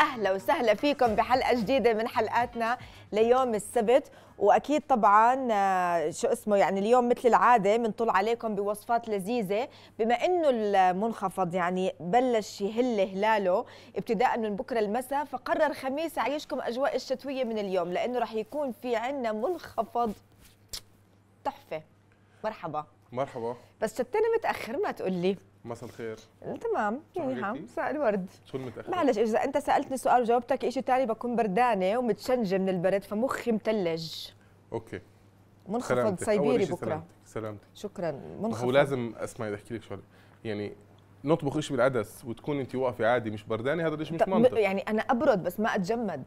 اهلا وسهلا فيكم بحلقه جديده من حلقاتنا ليوم السبت واكيد طبعا آه، شو اسمه يعني اليوم مثل العاده بنطل عليكم بوصفات لذيذه بما انه المنخفض يعني بلش يهل هلاله ابتداء من بكره المساء فقرر خميس اعيشكم اجواء الشتويه من اليوم لانه رح يكون في عندنا منخفض تحفه مرحبا مرحبا بس شتنا متاخر ما تقول لي مساء الخير تمام منيحه يعني مساء الورد شو المتاخر معلش اذا انت سالتني سؤال وجاوبتك شيء ثاني بكون بردانه ومتشنجه من البرد فمخي متلج اوكي منخفض سيبيري بكره سلامتك سلامتك شكرا منخفض هو لازم اسمعي احكي لك شغله يعني نطبخ شيء بالعدس وتكون انت واقفه عادي مش بردانه هذا الشيء مش منطق يعني انا ابرد بس ما اتجمد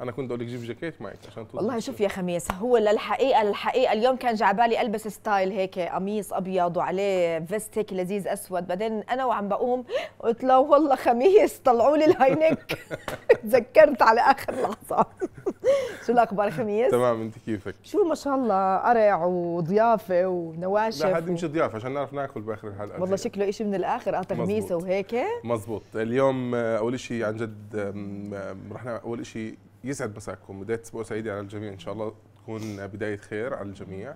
انا كنت اقول لك جيب جاكيت معك عشان والله شوف يا خميس هو للحقيقه للحقيقه اليوم كان جعبالي البس ستايل هيك قميص ابيض وعليه فيست هيك لذيذ اسود بعدين انا وعم بقوم قلت له والله خميس طلعوا لي الهاينك تذكرت على اخر لحظه شو الاخبار خميس تمام انت كيفك شو ما شاء الله قرع وضيافه ونواشف لا حد مش ضيافه عشان نعرف ناكل باخر الحلقه والله شكله شيء من الاخر اه تغميسه وهيك مزبوط اليوم اول شيء عن جد رحنا اول شيء يسعد مساكم بدايه اسبوع سعيده على الجميع ان شاء الله تكون بدايه خير على الجميع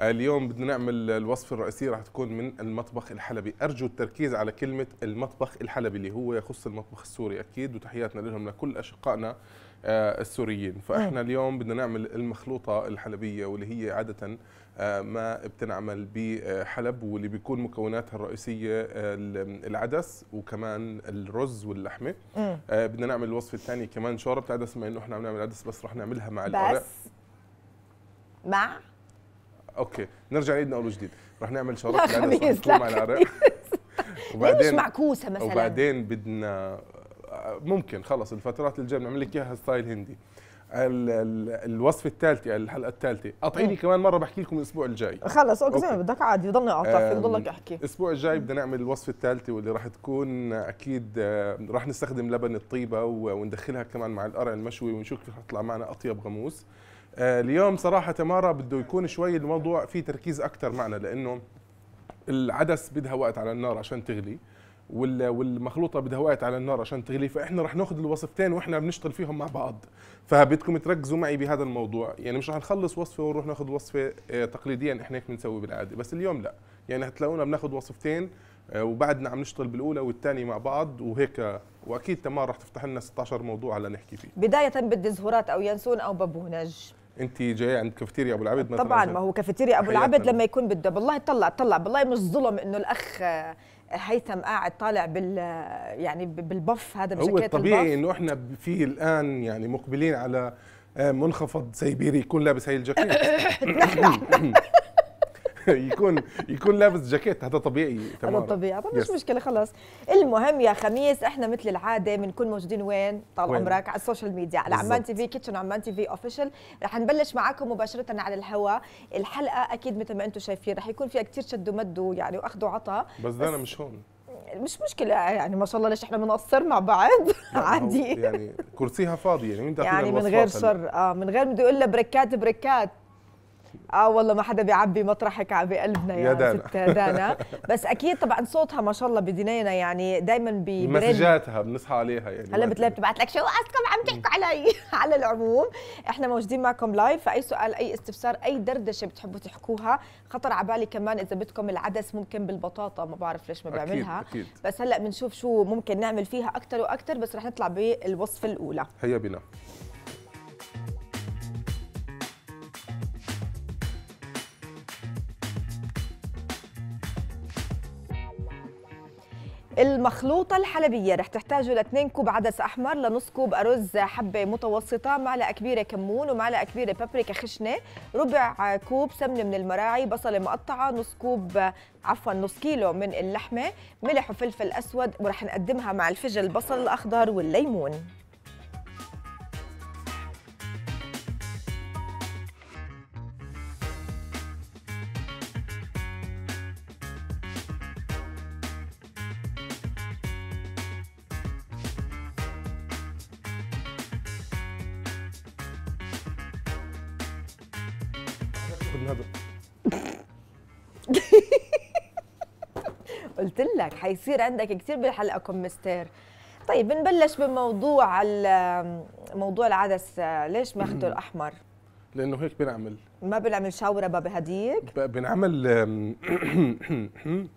آه، اليوم بدنا نعمل الوصفة الرئيسية راح تكون من المطبخ الحلبي أرجو التركيز على كلمة المطبخ الحلبي اللي هو يخص المطبخ السوري أكيد وتحياتنا لهم لكل أشقائنا آه، السوريين فإحنا اليوم بدنا نعمل المخلوطة الحلبية واللي هي عادة آه، ما بتنعمل بحلب واللي بيكون مكوناتها الرئيسيه آه، العدس وكمان الرز واللحمه مم. آه، بدنا نعمل الوصفه الثانيه كمان شوربه عدس بما انه احنا عم نعمل عدس بس رح نعملها مع الأوراق بس مع اوكي نرجع نعيد من اول وجديد رح نعمل شوربه عدس مع العرق وبعدين مش معكوسه مثلا وبعدين بدنا ممكن خلص الفترات الجايه بنعمل لك اياها ستايل هندي الوصفه الثالثه الحلقه الثالثه قاطعيني كمان مره بحكي لكم الاسبوع الجاي خلص اوكي زي ما بدك عادي ضلني أعطيك بضلك ضلك احكي الاسبوع الجاي بدنا نعمل الوصفه الثالثه واللي راح تكون اكيد راح نستخدم لبن الطيبه وندخلها كمان مع القرع المشوي ونشوف كيف حيطلع معنا اطيب غموس أه، اليوم صراحه تمارا بده يكون شوي الموضوع فيه تركيز اكثر معنا لانه العدس بدها وقت على النار عشان تغلي والمخلوطه بدهوات على النار عشان تغلي فاحنا رح ناخذ الوصفتين واحنا بنشتغل فيهم مع بعض فبدكم تركزوا معي بهذا الموضوع يعني مش رح نخلص وصفه ونروح ناخذ وصفه آه، تقليديا احنا هيك بنسوي بالعاده بس اليوم لا يعني هتلاقونا بناخذ وصفتين آه، وبعدنا عم نشتغل بالاولى والثانيه مع بعض وهيك واكيد تمام رح تفتح لنا 16 موضوع على نحكي فيه بدايه بدي زهورات او ينسون او بابونج انت جايه عند كافيتيريا ابو العبد مثلا طبعا ما هو كافيتيريا ابو العبد لما يكون بده بالله طلع طلع بالله مش ظلم انه الاخ هيثم قاعد طالع بال يعني بالبف هذا بجاكيت هو الطبيعي انه احنا في الان يعني مقبلين على منخفض سيبيري يكون لابس هي الجاكيت يكون يكون لابس جاكيت هذا طبيعي تمام هذا طبيعي طب مش مشكله خلاص المهم يا خميس احنا مثل العاده بنكون موجودين وين طال عمرك على السوشيال ميديا على عمان تي في كيتشن عمان تي في اوفيشال رح نبلش معكم مباشره على الهواء الحلقه اكيد مثل ما انتم شايفين رح يكون فيها كثير شد ومد يعني واخذ وعطاء بس, بس انا مش هون مش مشكلة يعني ما شاء الله ليش احنا بنقصر مع بعض عادي يعني كرسيها فاضي يعني انت يعني من غير شر اه من غير بده يقول بريكات بريكات اه والله ما حدا بيعبي مطرحك على بقلبنا يا, يا دانا. ست دانا بس اكيد طبعا صوتها ما شاء الله بدينينا يعني دائما بي مسجاتها بنصحى عليها يعني هلا بتلاقي بتبعت لك شو قصدكم عم تحكوا علي على العموم احنا موجودين معكم لايف فاي سؤال اي استفسار اي دردشه بتحبوا تحكوها خطر على بالي كمان اذا بدكم العدس ممكن بالبطاطا ما بعرف ليش ما بعملها أكيد أكيد. بس هلا بنشوف شو ممكن نعمل فيها اكثر واكثر بس رح نطلع بالوصفه الاولى هيا بنا المخلوطة الحلبية رح تحتاجوا لاثنين كوب عدس أحمر لنص كوب أرز حبة متوسطة معلقة كبيرة كمون ومعلقة كبيرة بابريكا خشنة ربع كوب سمنة من المراعي بصلة مقطعة نص كوب عفوا نص كيلو من اللحمة ملح وفلفل أسود ورح نقدمها مع الفجل البصل الأخضر والليمون لك حيصير عندك كثير بالحلقه كومستير طيب بنبلش بموضوع موضوع العدس ليش ماخذه الاحمر لانه هيك بنعمل ما بنعمل شاوربه بهديك بنعمل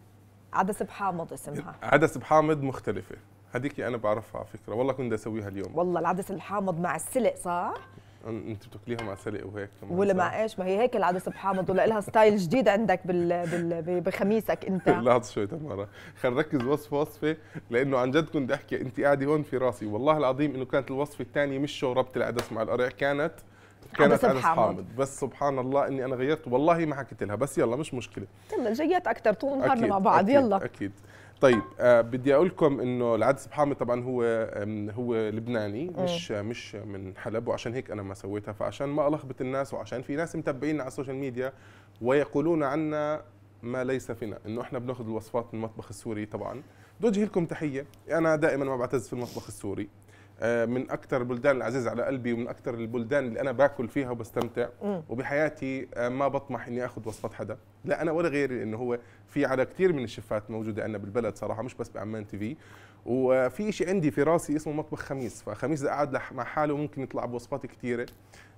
عدس بحامض اسمها عدس بحامض مختلفه هذيك انا بعرفها على فكره والله كنت اسويها اليوم والله العدس الحامض مع السلق صح انت بتاكليها مع سلق وهيك ولا مع ايش ما هي هيك العاده سبحان الله لها ستايل جديد عندك بال... بال... بخميسك انت لا شوي تمارا خلينا نركز وصفه وصفه لانه عن جد كنت احكي انت قاعده هون في راسي والله العظيم انه كانت الوصفه الثانيه مش شوربه العدس مع القرع كانت كانت عدس حامض بس سبحان الله اني انا غيرت والله ما حكيت لها بس يلا مش مشكله يلا جيت اكثر طول نهارنا مع بعض أكيد يلا اكيد طيب آه، بدي اقول لكم انه العدس بحامي طبعا هو هو لبناني مش مش من حلب وعشان هيك انا ما سويتها فعشان ما الخبط الناس وعشان في ناس متابعينا على السوشيال ميديا ويقولون عنا ما ليس فينا انه احنا بناخذ الوصفات من المطبخ السوري طبعا بوجه لكم تحيه انا دائما ما بعتز في المطبخ السوري آه، من اكثر البلدان العزيزه على قلبي ومن اكثر البلدان اللي انا باكل فيها وبستمتع م. وبحياتي آه، ما بطمح اني اخذ وصفه حدا لا انا ولا غيري لانه هو في على كثير من الشفات موجوده عندنا بالبلد صراحه مش بس بعمان تي في وفي شيء عندي في راسي اسمه مطبخ خميس فخميس اذا قعد مع حاله ممكن يطلع بوصفات كثيره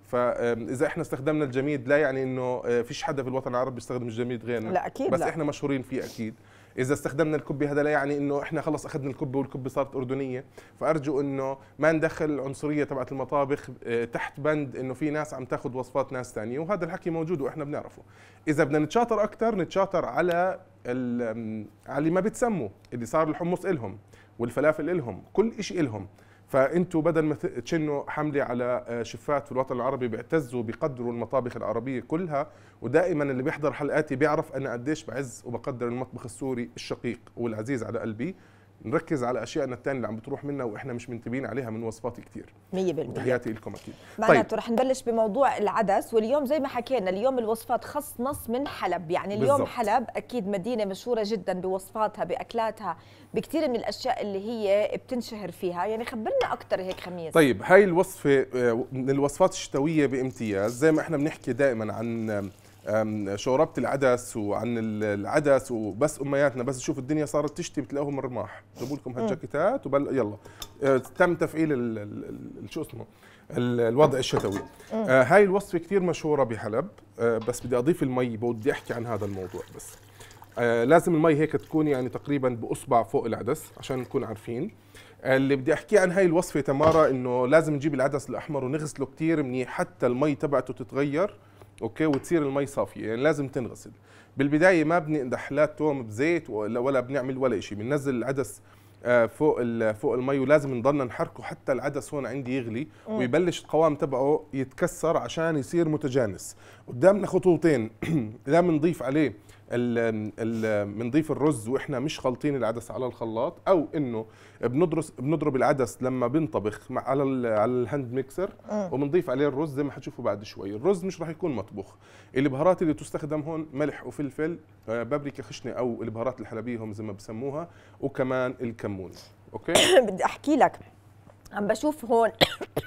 فاذا احنا استخدمنا الجميد لا يعني انه آه، فيش حدا في الوطن العربي بيستخدم الجميد غيرنا لا اكيد بس لا. احنا مشهورين فيه اكيد اذا استخدمنا الكبه هذا لا يعني انه احنا خلص اخذنا الكبه والكبه صارت اردنيه فارجو انه ما ندخل العنصريه تبعت المطابخ آه، تحت بند انه في ناس عم تاخذ وصفات ناس ثانيه وهذا الحكي موجود واحنا بنعرفه اذا بدنا نتشاطر اكثر نتشاطر على على اللي ما بتسموا اللي صار الحمص إلهم والفلافل إلهم كل شيء إلهم فانتوا بدل ما تشنوا حمله على آه، شفات في الوطن العربي بيعتزوا بقدروا المطابخ العربيه كلها ودائما اللي بيحضر حلقاتي بيعرف انا قديش بعز وبقدر المطبخ السوري الشقيق والعزيز على قلبي نركز على اشياءنا الثانيه اللي عم بتروح منا واحنا مش منتبهين عليها من وصفات كثير 100% تحياتي لكم اكيد معناته طيب. رح نبلش بموضوع العدس واليوم زي ما حكينا اليوم الوصفات خص نص من حلب يعني اليوم بالزبط. حلب اكيد مدينه مشهوره جدا بوصفاتها باكلاتها بكثير من الاشياء اللي هي بتنشهر فيها يعني خبرنا اكثر هيك خميس طيب هاي الوصفه آه، من الوصفات الشتويه بامتياز زي ما احنا بنحكي دائما عن شوربه العدس وعن العدس وبس امياتنا بس تشوف الدنيا صارت تشتي بتلاقوهم الرماح جابوا لكم هالجاكيتات وبل يلا أه، تم تفعيل شو اسمه الوضع الشتوي أه، هاي الوصفه كثير مشهوره بحلب أه، بس بدي اضيف المي بدي احكي عن هذا الموضوع بس لازم المي هيك تكون يعني تقريبا باصبع فوق العدس عشان نكون عارفين اللي بدي احكيه عن هاي الوصفه تمارا انه لازم نجيب العدس الاحمر ونغسله كثير منيح حتى المي تبعته تتغير اوكي وتصير المي صافيه يعني لازم تنغسل بالبدايه ما بنقدح لا توم بزيت ولا بنعمل ولا شيء بننزل العدس آه، فوق فوق المي ولازم نضلنا نحركه حتى العدس هون عندي يغلي ويبلش القوام تبعه يتكسر عشان يصير متجانس قدامنا خطوتين لا بنضيف عليه بنضيف الرز واحنا مش خالطين العدس على الخلاط او انه بندرس بنضرب العدس لما بنطبخ مع على على الهاند ميكسر آه. وبنضيف عليه الرز زي ما حتشوفوا بعد شوي الرز مش راح يكون مطبوخ البهارات اللي تستخدم هون ملح وفلفل آه، بابريكا خشنه او البهارات الحلبيه هم زي ما بسموها وكمان الكمون اوكي بدي احكي لك عم بشوف هون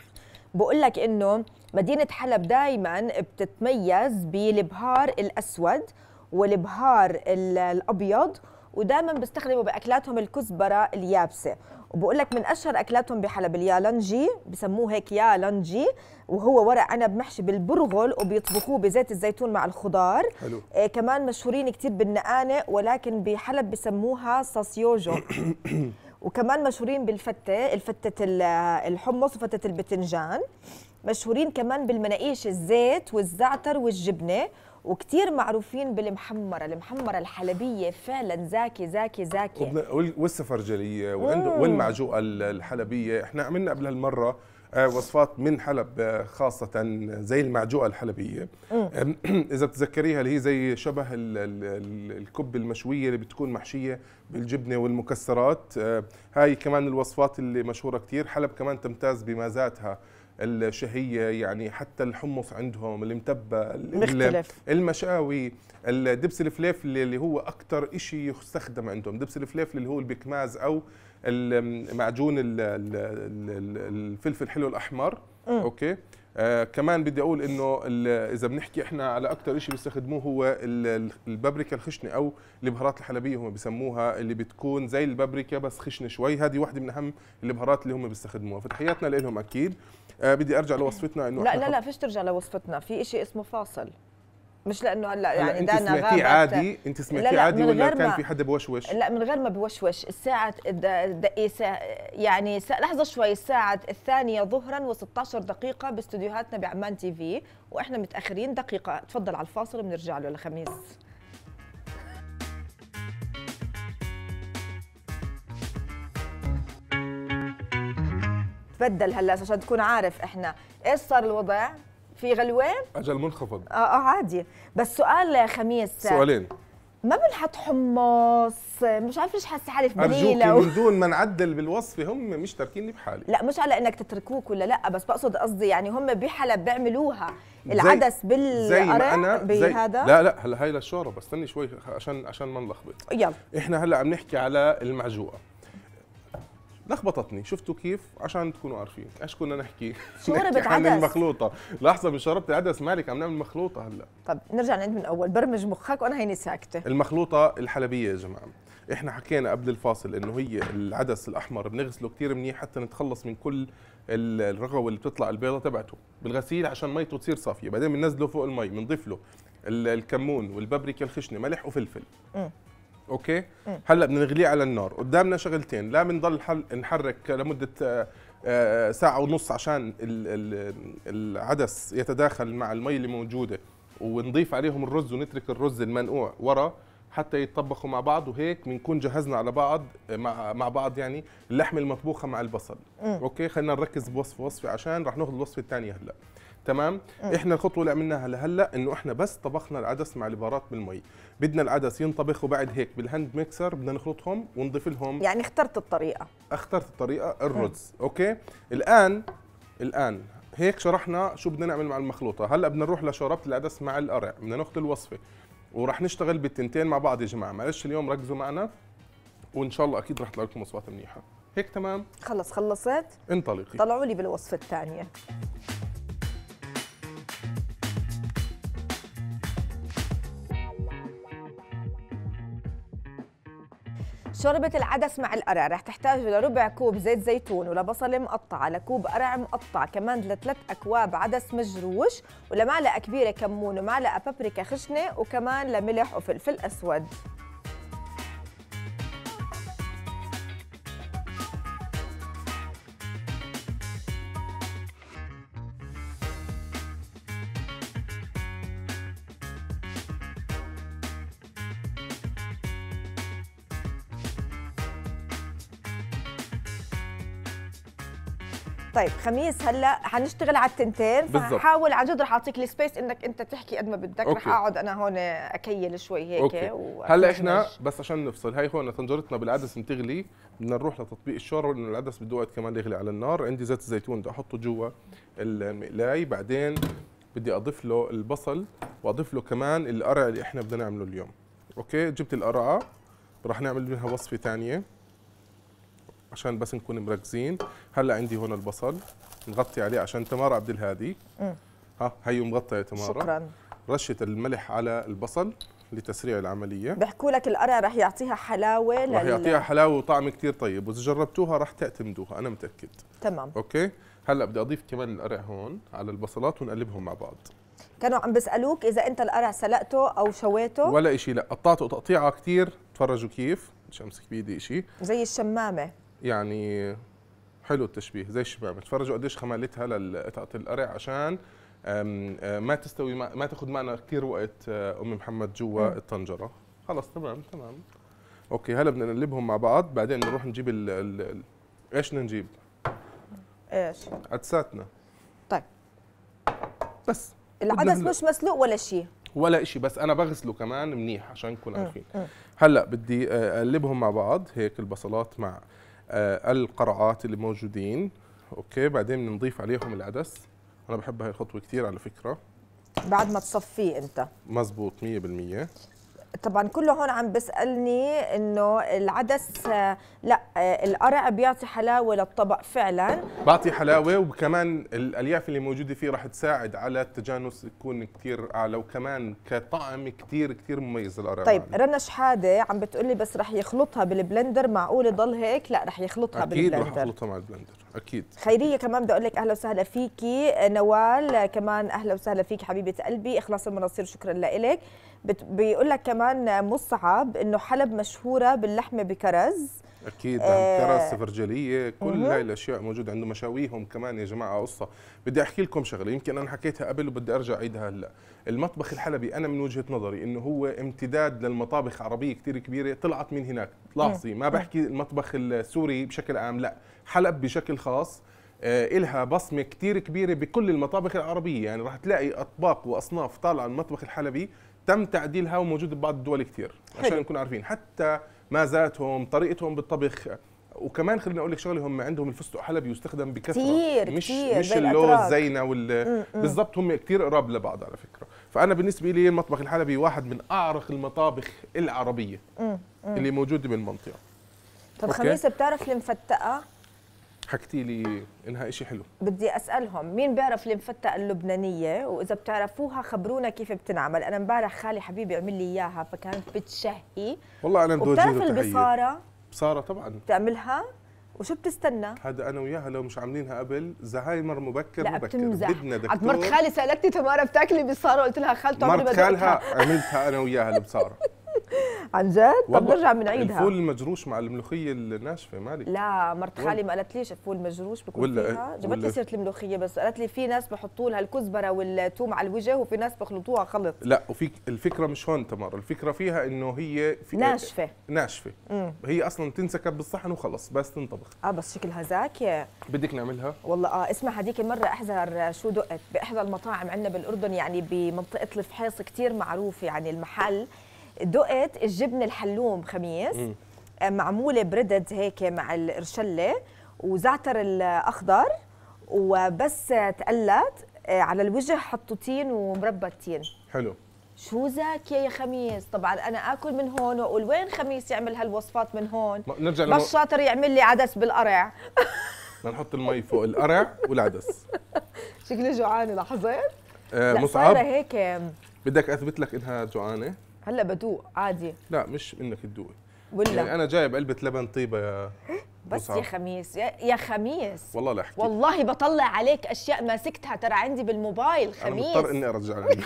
بقول لك انه مدينه حلب دائما بتتميز بالبهار الاسود والبهار الابيض ودائما بيستخدموا باكلاتهم الكزبره اليابسه وبقول لك من اشهر اكلاتهم بحلب اليالنجي بسموه هيك يالنجي وهو ورق عنب محشي بالبرغل وبيطبخوه بزيت الزيتون مع الخضار حلو. آه كمان مشهورين كثير بالنقانق ولكن بحلب بسموها ساسيوجو وكمان مشهورين بالفته الفته الحمص وفتة البتنجان مشهورين كمان بالمناقيش الزيت والزعتر والجبنه وكثير معروفين بالمحمره المحمره الحلبيه فعلا زاكي زاكي زاكي والسفرجليه والمعجوقه الحلبيه احنا عملنا قبل هالمره آه، وصفات من حلب آه، خاصة زي المعجوقة الحلبية إذا بتذكريها اللي هي زي شبه الكب المشوية اللي بتكون محشية بالجبنة والمكسرات آه، هاي كمان الوصفات اللي مشهورة كثير حلب كمان تمتاز بمازاتها الشهيه يعني حتى الحمص عندهم المتبه مختلف. المشاوي الدبس الفليفل اللي هو اكثر شيء يستخدم عندهم دبس الفليفل اللي هو البكماز او معجون الفلفل الحلو الاحمر م. اوكي آه كمان بدي اقول انه اذا بنحكي احنا على اكثر شيء بيستخدموه هو البابريكا الخشنه او البهارات الحلبيه هم بسموها اللي بتكون زي البابريكا بس خشنه شوي هذه واحده من اهم البهارات اللي هم بيستخدموها فتحياتنا لهم اكيد آه بدي ارجع لوصفتنا انه لا لا لا فيش ترجع لوصفتنا في شيء اسمه فاصل مش لانه هلا يعني دانا غابت انت عادي انت سمعتي عادي ولا كان في حدا بوشوش لا من غير ما بوشوش الساعه دقيقه يعني ساعة لحظه شوي الساعه الثانيه ظهرا و16 دقيقه باستديوهاتنا بعمان تي في واحنا متاخرين دقيقه تفضل على الفاصل بنرجع له لخميس تبدل هلا عشان تكون عارف احنا ايش صار الوضع في غلوه اجل منخفض اه اه عادي بس سؤال خميس سؤالين ما بنحط حمص مش عارف ليش حاسه حالي في بليله أرجوكي من دون ما نعدل بالوصفه هم مش تاركيني بحالي لا مش على انك تتركوك ولا لا بس بقصد قصدي يعني هم بحلب بيعملوها العدس بالقرع بهذا لا لا هلا هاي للشوربه استني شوي عشان عشان ما نلخبط يلا احنا هلا عم نحكي على المعجوقه لخبطتني شفتوا كيف عشان تكونوا عارفين ايش كنا نحكي شربت عدس عن المخلوطه لحظه شربت عدس مالك عم نعمل مخلوطه هلا طب نرجع نعيد من اول برمج مخك وانا هيني ساكته المخلوطه الحلبيه يا جماعه احنا حكينا قبل الفاصل انه هي العدس الاحمر بنغسله كثير منيح حتى نتخلص من كل الرغوه اللي بتطلع البيضه تبعته بالغسيل عشان ميته تصير صافيه بعدين بننزله فوق المي بنضيف له الكمون والبابريكا الخشنه ملح وفلفل اوكي هلا بدنا نغليه على النار قدامنا شغلتين لا بنضل نحرك لمده آه، آه، ساعه ونص عشان العدس يتداخل مع المي اللي موجوده ونضيف عليهم الرز ونترك الرز المنقوع ورا حتى يتطبخوا مع بعض وهيك بنكون جهزنا على بعض مع مع بعض يعني اللحمه المطبوخه مع البصل م. اوكي خلينا نركز بوصفه وصفه عشان رح ناخذ الوصفه الثانيه هلا تمام م. احنا الخطوه اللي عملناها لهلا انه احنا بس طبخنا العدس مع البهارات بالمي بدنا العدس ينطبخ وبعد هيك بالهاند ميكسر بدنا نخلطهم ونضيف لهم يعني اخترت الطريقه اخترت الطريقه الرز م. اوكي الان الان هيك شرحنا شو بدنا نعمل مع المخلوطه هلا بدنا نروح لشوربه العدس مع القرع بدنا ناخذ الوصفه وراح نشتغل بالتنتين مع بعض يا جماعه معلش اليوم ركزوا معنا وان شاء الله اكيد راح تطلع لكم وصفات منيحه هيك تمام خلص خلصت انطلقي طلعوا لي بالوصفه الثانيه شوربة العدس مع القرع رح تحتاج لربع كوب زيت زيتون ولبصلة مقطعة لكوب قرع مقطع كمان لثلاث أكواب عدس مجروش ولمعلقة كبيرة كمون ومعلقة بابريكا خشنة وكمان لملح وفلفل أسود طيب خميس هلا حنشتغل على التنتين فحاول عن جد رح اعطيك السبيس انك انت تحكي قد ما بدك رح اقعد انا هون اكيل شوي هيك أوكي. هلا احنا بس عشان نفصل هاي هون طنجرتنا بالعدس بتغلي بدنا نروح لتطبيق الشوربه لانه العدس بده وقت كمان يغلي على النار عندي زيت الزيتون بدي احطه جوا المقلاي بعدين بدي اضيف له البصل واضيف له كمان القرع اللي احنا بدنا نعمله اليوم اوكي جبت القرعه رح نعمل منها وصفه ثانيه عشان بس نكون مركزين هلا عندي هون البصل نغطي عليه عشان تمارة عبد الهادي ها هي مغطى يا تمارة شكرا رشة الملح على البصل لتسريع العملية بحكوا لك القرع رح يعطيها حلاوة رح يعطيها حلاوة وطعم كثير طيب وإذا جربتوها رح تعتمدوها أنا متأكد تمام أوكي هلا بدي أضيف كمان القرع هون على البصلات ونقلبهم مع بعض كانوا عم بيسألوك إذا أنت القرع سلقته أو شويته ولا شيء لا قطعته تقطيعة كثير تفرجوا كيف مش أمسك بإيدي شيء زي الشمامة يعني حلو التشبيه زي الشباب تفرجوا قديش خمالتها لقطعه القرع عشان أه، ما تستوي ما تاخذ معنا كثير وقت أه، ام محمد جوا الطنجره خلص تمام تمام اوكي هلا بدنا نقلبهم مع بعض بعدين نروح نجيب ال ايش بدنا نجيب ايش عدساتنا طيب بس العدس مش مسلوق ولا شيء ولا شيء بس انا بغسله كمان منيح عشان نكون عارفين هلا بدي أه، اقلبهم مع بعض هيك البصلات مع آه، القرعات اللي موجودين اوكي بعدين بنضيف عليهم العدس انا بحب هاي الخطوه كثير على فكره بعد ما تصفيه انت مزبوط 100% طبعا كله هون عم بيسالني انه العدس آه، لا آه، القرع بيعطي حلاوه للطبق فعلا بيعطي حلاوه وكمان الالياف اللي موجوده فيه راح تساعد على التجانس يكون كثير اعلى وكمان كطعم كثير كثير مميز القرع طيب رنا شحاده عم بتقول لي بس راح يخلطها بالبلندر معقول يضل هيك لا راح يخلطها أكيد بالبلندر اكيد راح يخلطها مع البلندر اكيد خيريه كمان بدي اقول لك اهلا وسهلا فيكي آه، نوال كمان اهلا وسهلا فيك حبيبه قلبي اخلاص المناصير شكرا لك بيقول لك كمان مصعب انه حلب مشهوره باللحمه بكرز اكيد آه كرز سفرجليه كل هاي الاشياء موجوده عنده مشاويهم كمان يا جماعه قصه بدي احكي لكم شغله يمكن انا حكيتها قبل وبدي ارجع اعيدها هلا المطبخ الحلبي انا من وجهه نظري انه هو امتداد للمطابخ العربيه كثير كبيره طلعت من هناك لاحظي ما بحكي المطبخ السوري بشكل عام لا حلب بشكل خاص آه، إلها بصمة كتير كبيرة بكل المطابخ العربية يعني راح تلاقي أطباق وأصناف طالعة من المطبخ الحلبي تم تعديلها وموجود ببعض الدول كثير عشان نكون عارفين حتى مازاتهم طريقتهم بالطبخ وكمان خليني اقول لك شغله هم عندهم الفستق حلبي يستخدم بكثره كتير مش كتير مش اللوز زينا وال بالضبط هم كثير قراب لبعض على فكره فانا بالنسبه لي المطبخ الحلبي واحد من اعرق المطابخ العربيه مم. مم. اللي موجوده بالمنطقه طب خميس بتعرف المفتقه حكيتي لي انها إشي حلو بدي اسالهم مين بيعرف المفتة اللبنانيه واذا بتعرفوها خبرونا كيف بتنعمل انا امبارح خالي حبيبي عمل لي اياها فكانت بتشهي والله انا بدي بتعرف البصاره بصاره طبعا بتعملها وشو بتستنى؟ هذا انا وياها لو مش عاملينها قبل زهايمر مبكر لا مبكر بتمزح. بدنا دكتور مرت خالي سالتني تمارا بتاكلي بصاره قلت لها خالته عمري بدي مرت خالها عملتها انا وياها البصاره عن جد طب نرجع بنعيدها الفول المجروش مع الملوخيه الناشفه مالك لا مرت خالي ما قالت ليش الفول مجروش بكون ولا فيها جبت لي سيره الملوخيه بس قالت لي في ناس بحطوا لها الكزبره والثوم على الوجه وفي ناس بخلطوها خلط لا وفي الفكره مش هون تمر الفكره فيها انه هي في ناشفه ناشفه مم. هي اصلا تنسكب بالصحن وخلص بس تنطبخ اه بس شكلها زاكيه بدك نعملها والله اه اسمع هذيك المره احذر شو دقت باحدى المطاعم عندنا بالاردن يعني بمنطقه الفحيص كثير معروف يعني المحل دقت الجبن الحلوم خميس مم. آه، معموله بردد هيك مع القرشله وزعتر الاخضر وبس تقلت آه، على الوجه حطوا تين ومربى التين حلو شو زاكية يا خميس طبعا انا اكل من هون واقول وين خميس يعمل هالوصفات من هون نرجع لما... بس شاطر يعمل لي عدس بالقرع بدنا نحط المي فوق القرع والعدس شكلي جوعانه لاحظت؟ آه مصعب هيك بدك اثبت لك انها جوعانه هلا بدوق عادي لا مش انك تدوقي ولا يعني انا جايب علبه لبن طيبه يا بس يا خميس يا, يا خميس والله لا احكي والله بطلع عليك اشياء ماسكتها ترى عندي بالموبايل خميس انا مضطر اني ارجع عندي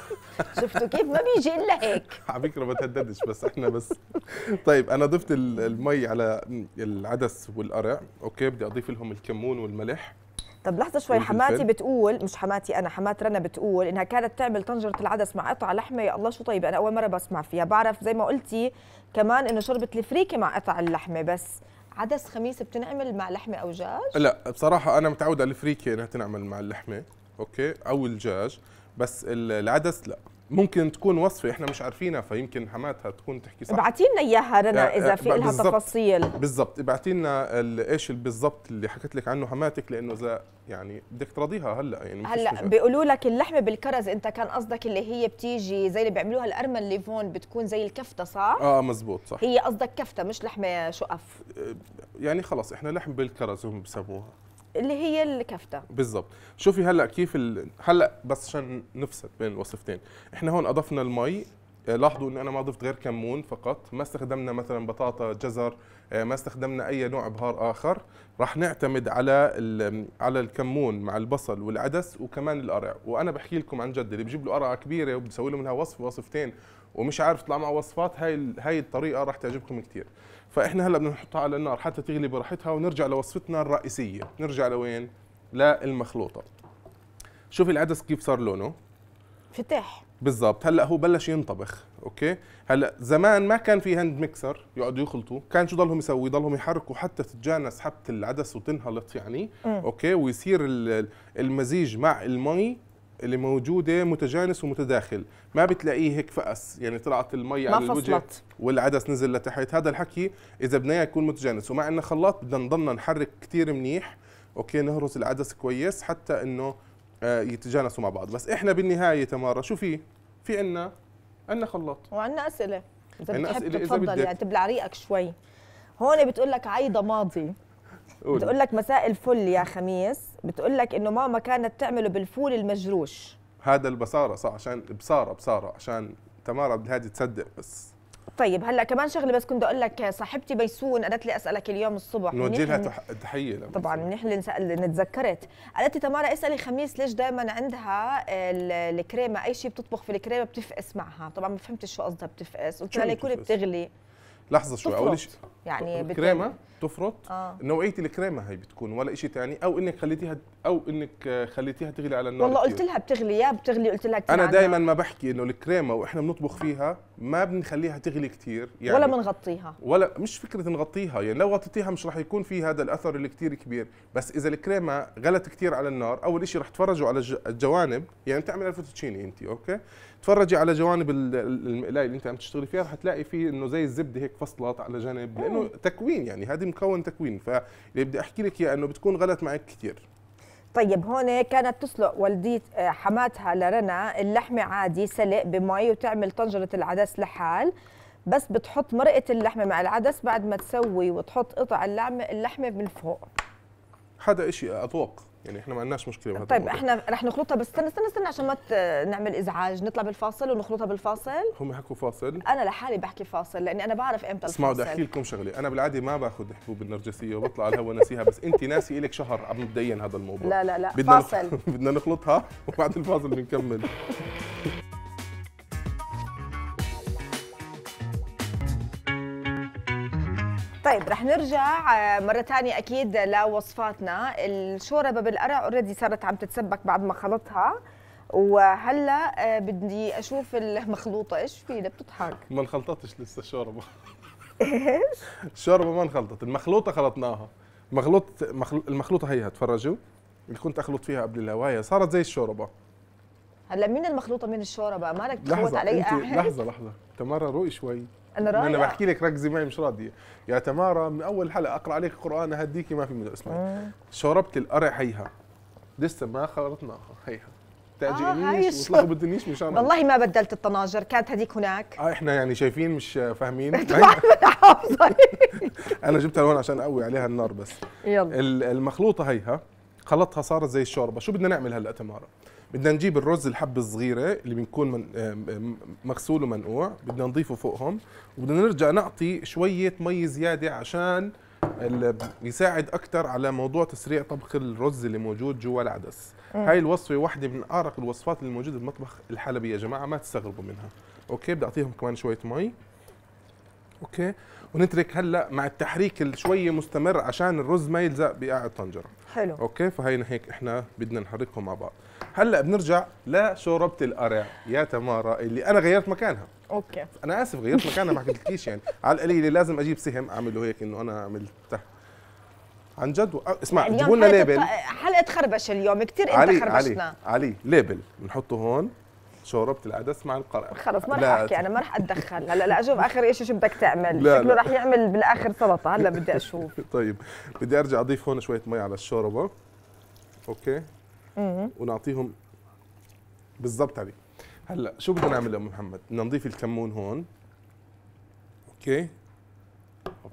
شفتوا كيف ما بيجي الا هيك على فكره ما تهددش بس احنا بس طيب انا ضفت المي على العدس والقرع اوكي بدي اضيف لهم الكمون والملح طب لحظه شوي حماتي بتقول مش حماتي انا حمات رنا بتقول انها كانت تعمل طنجره العدس مع قطع لحمه يا الله شو طيب انا اول مره بسمع فيها بعرف زي ما قلتي كمان انه شربت الفريكه مع قطع اللحمه بس عدس خميس بتنعمل مع لحمه او دجاج لا بصراحه انا متعوده الفريكه انها تنعمل مع اللحمه اوكي او الدجاج بس العدس لا ممكن تكون وصفه احنا مش عارفينها فيمكن حماتها تكون تحكي صح ابعتي لنا اياها رنا آه، آه، اذا في لها تفاصيل بالضبط ابعتي لنا ايش بالضبط اللي حكت لك عنه حماتك لانه اذا يعني بدك تراضيها هلا يعني هلا بيقولوا لك اللحمه بالكرز انت كان قصدك اللي هي بتيجي زي اللي بيعملوها الارمن ليفون بتكون زي الكفته صح؟ اه مزبوط صح هي قصدك كفته مش لحمه شقف آه، يعني خلص احنا لحم بالكرز هم بسموها اللي هي الكفته بالضبط شوفي هلا كيف ال... هلا بس عشان نفصل بين الوصفتين احنا هون اضفنا المي آه، لاحظوا ان انا ما ضفت غير كمون فقط ما استخدمنا مثلا بطاطا جزر آه، ما استخدمنا اي نوع بهار اخر راح نعتمد على على الكمون مع البصل والعدس وكمان القرع وانا بحكي لكم عن جد اللي بجيب له قرعه كبيره وبسوي له منها وصف وصفتين ومش عارف يطلع معه وصفات هاي هاي الطريقه راح تعجبكم كثير فاحنا هلا بدنا نحطها على النار حتى تغلي براحتها ونرجع لوصفتنا الرئيسيه نرجع لوين للمخلوطه شوفي العدس كيف صار لونه فتح بالضبط هلا هو بلش ينطبخ اوكي هلا زمان ما كان في هاند ميكسر يقعدوا يخلطوا كان شو ضلهم يسوي يضلهم يحركوا حتى تتجانس حبه العدس وتنهلط يعني م. اوكي ويصير المزيج مع المي اللي موجوده متجانس ومتداخل ما بتلاقيه هيك فأس يعني طلعت المي على الوجه والعدس نزل لتحت هذا الحكي اذا بدنا يكون متجانس ومع انه خلاط بدنا نضلنا نحرك كثير منيح اوكي نهرس العدس كويس حتى انه آه، يتجانسوا مع بعض بس احنا بالنهايه تمارا شو في في عندنا عندنا خلاط وعندنا اسئله اذا بتحب أسئلة تفضل إذا بدك. يعني تبلع ريقك شوي هون بتقول لك عايضه ماضي بتقول لك مساء الفل يا خميس بتقول لك انه ماما كانت تعمله بالفول المجروش هذا البصاره صح عشان بصاره بصاره عشان تمارا بدها تصدق بس طيب هلا كمان شغله بس كنت اقول لك صاحبتي بيسون قالت لي اسالك اليوم الصبح نوجه لها تحيه لما طبعا منيح اللي نتذكرت قالت لي تمارا اسالي خميس ليش دائما عندها الكريمه اي شيء بتطبخ في الكريمه بتفقس معها طبعا ما فهمتش شو قصدها بتفقس قلت لها يكون بتغلي لحظه شوي اول شيء يعني الكريمه تفرط آه. نوعيه الكريمه هي بتكون ولا شيء ثاني او انك خليتيها او انك خليتيها تغلي على النار والله قلت لها بتغلي يا بتغلي قلت لها انا دائما ما بحكي انه الكريمه واحنا بنطبخ فيها ما بنخليها تغلي كثير يعني ولا بنغطيها ولا مش فكره نغطيها يعني لو غطيتيها مش رح يكون في هذا الاثر اللي كثير كبير بس اذا الكريمه غلت كثير على النار اول شيء رح تفرجوا على الجوانب يعني تعمل الفوتوتشيني انت اوكي تفرجي على جوانب المقلايه اللي انت عم تشتغلي فيها رح تلاقي في انه زي الزبده هيك فصلت على جنب لانه تكوين يعني هذه مكون تكوين فاللي بدي احكي لك اياه انه بتكون غلط معك كثير طيب هون كانت تسلق والدي آه، حماتها لرنا اللحمه عادي سلق بمي وتعمل طنجره العدس لحال بس بتحط مرقه اللحمه مع العدس بعد ما تسوي وتحط قطع اللحمه اللحمه من فوق هذا إشي أذواق يعني احنا ما عندناش مشكله بهذا طيب الموضوع. احنا رح نخلطها بس استنى استنى استنى عشان ما نعمل ازعاج نطلع بالفاصل ونخلطها بالفاصل هم حكوا فاصل انا لحالي بحكي فاصل لاني انا بعرف امتى الفاصل اسمعوا بدي احكي لكم شغله انا بالعاده ما باخذ حبوب النرجسيه وبطلع على الهوا نسيها بس انت ناسي لك شهر مبدئيا هذا الموضوع لا لا لا بدنا فاصل بدنا نخلطها وبعد الفاصل بنكمل طيب رح نرجع آه، مره ثانيه اكيد لوصفاتنا الشوربه بالقرع اوريدي صارت عم تتسبك بعد ما خلطها وهلا آه، بدي اشوف المخلوطه ايش في بتضحك ما انخلطتش لسه الشوربه ايش الشوربه ما انخلطت المخلوطه خلطناها مخلوط المخلوطه هيها تفرجوا اللي كنت اخلط فيها قبل الهوايه صارت زي الشوربه هلا مين المخلوطه مين الشوره بقى مالك بتفوت علي قاعد لحظه لحظه تمارا روقي شوي انا رايقه انا بحكي لك ركزي معي مش راضيه يا تمارا من اول حلقه اقرا عليك قران اهديكي ما في من اسمعي آه. شربت القرع هيها لسه ما خلطناها هيها تاجي آه وطلعوا بدنيش مشان والله ما بدلت الطناجر كانت هذيك هناك اه احنا يعني شايفين مش فاهمين انا جبتها لهون عشان اقوي عليها النار بس يلا المخلوطه هيها خلطها صارت زي الشوربه شو بدنا نعمل هلا تمارا بدنا نجيب الرز الحبه الصغيره اللي بنكون من آه، مغسول ومنقوع بدنا نضيفه فوقهم وبدنا نرجع نعطي شويه مي زياده عشان يساعد اكثر على موضوع تسريع طبخ الرز اللي موجود جوا العدس هاي الوصفه واحده من اعرق الوصفات اللي موجوده بالمطبخ الحلبي يا جماعه ما تستغربوا منها اوكي بدي اعطيهم كمان شويه مي اوكي ونترك هلا مع التحريك شويه مستمر عشان الرز ما يلزق بقاع الطنجره حلو اوكي فهينا هيك احنا بدنا نحركهم مع بعض هلا بنرجع لشوربه القرع يا تمارا اللي انا غيرت مكانها اوكي انا اسف غيرت مكانها ما حكيتلكيش يعني على القليله لازم اجيب سهم اعمله هيك انه انا عملت عن جد و... آه، اسمع يعني جيبوا لنا ليبل حلقه خربش اليوم كثير انت علي خربشنا علي علي ليبل بنحطه هون شوربه العدس مع القرع خلص ما راح احكي انا ما راح اتدخل هلا لا اشوف اخر شيء شو بدك تعمل لا شكله راح يعمل بالاخر سلطه هلا بدي اشوف طيب بدي ارجع اضيف هون شويه مي على الشوربه اوكي ونعطيهم بالضبط عليه هلا شو بدنا نعمل يا ام محمد بدنا نضيف الكمون هون اوكي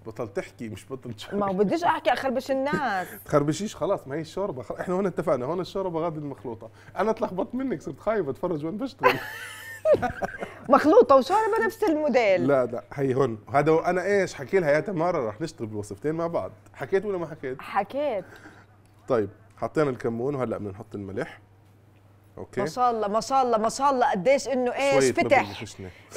بطل تحكي مش بطل ما بديش احكي اخربش الناس تخربشيش خلاص ما هي الشوربه احنا هون اتفقنا هون الشوربه غادي المخلوطه انا اتلخبطت منك صرت خايف اتفرج وين بشتغل مخلوطه وشوربه نفس الموديل لا لا هي هون هذا انا ايش حكي لها يا تمارا رح نشتغل بالوصفتين مع بعض حكيت ولا ما حكيت حكيت طيب حطينا الكمون وهلا بدنا نحط الملح اوكي ما شاء الله ما شاء الله ما شاء الله قديش انه ايش فتح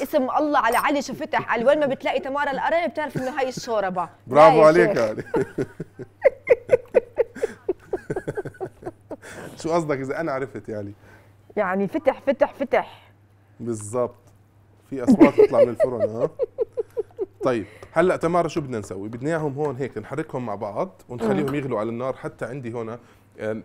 اسم الله على علي شو فتح على وين ما بتلاقي تمارا القرن بتعرف انه هي الشوربه برافو عليك علي يعني. شو قصدك اذا انا عرفت يعني يعني فتح فتح فتح بالضبط في اصوات تطلع من الفرن ها طيب هلا تمارا شو بدنا نسوي؟ بدنا اياهم هون هيك نحركهم مع بعض ونخليهم يغلوا على النار حتى عندي هون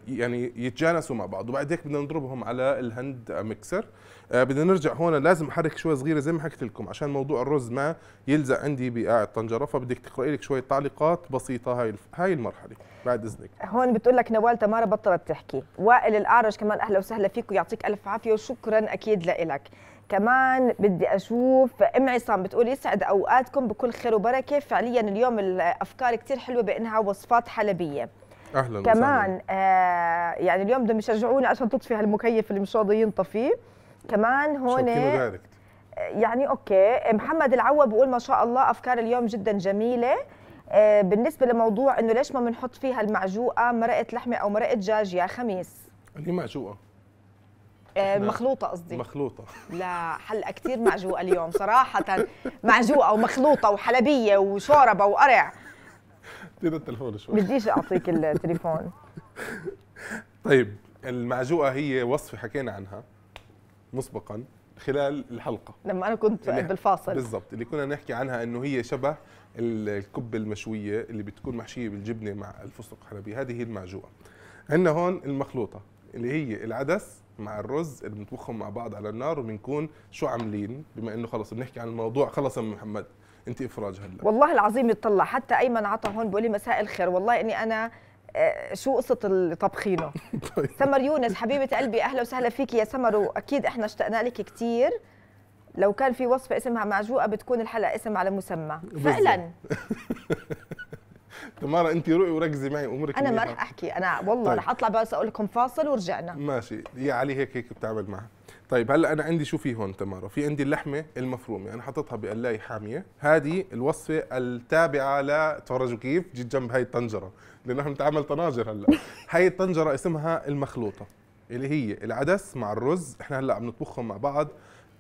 يعني يتجانسوا مع بعض وبعد هيك بدنا نضربهم على الهند ميكسر آه، بدنا نرجع هون لازم احرك شوي صغيره زي ما حكيت لكم عشان موضوع الرز ما يلزق عندي بقاع الطنجره فبدك تقراي لك شويه تعليقات بسيطه هاي هاي المرحله بعد اذنك هون بتقول لك نوال تمارا بطلت تحكي وائل الاعرج كمان اهلا وسهلا فيك ويعطيك الف عافيه وشكرا اكيد لك كمان بدي اشوف ام عصام بتقول يسعد اوقاتكم بكل خير وبركه فعليا اليوم الافكار كثير حلوه بانها وصفات حلبيه اهلا كمان آه يعني اليوم بدهم يشجعونا عشان تطفي هالمكيف اللي مش راضي ينطفي كمان هون آه، يعني اوكي محمد العوا بيقول ما شاء الله افكار اليوم جدا جميله آه بالنسبه لموضوع انه ليش ما بنحط فيها المعجوقه مرقه لحمه او مرقه دجاج يا خميس اللي معجوقه آه، مخلوطة قصدي مخلوطة لا حلقة كثير معجوقة اليوم صراحة معجوقة ومخلوطة وحلبية وشوربة وقرع اعطينا التليفون شوي بديش اعطيك التليفون طيب المعجوقه هي وصفه حكينا عنها مسبقا خلال الحلقه لما انا كنت يعني بالفاصل بالضبط اللي كنا نحكي عنها انه هي شبه الكبه المشويه اللي بتكون محشيه بالجبنه مع الفستق الحلبي هذه هي المعجوقه عندنا هون المخلوطه اللي هي العدس مع الرز اللي بنطبخهم مع بعض على النار وبنكون شو عاملين بما انه خلص بنحكي عن الموضوع خلص يا محمد انت افراج هلا والله العظيم يطلع حتى ايمن عطا هون بيقول لي مساء الخير والله اني انا آه، شو قصه طبخينه طيب. سمر يونس حبيبه قلبي اهلا وسهلا فيك يا سمر واكيد احنا اشتقنا لك كثير لو كان في وصفه اسمها معجوقه بتكون الحلقه اسم على مسمى فعلا تمارا انت روقي وركزي معي امورك انا ما رح احكي انا والله طيب. رح اطلع بس اقول لكم فاصل ورجعنا ماشي يا علي هيك هيك بتعمل معها طيب هلا انا عندي شو في هون تمارا في عندي اللحمه المفرومه انا حاططها بقلايه حاميه هذه الوصفه التابعه لتفرجوا كيف جيت جنب هاي الطنجره لانه احنا بنتعامل طناجر هلا هاي الطنجره اسمها المخلوطه اللي هي العدس مع الرز احنا هلا عم نطبخهم مع بعض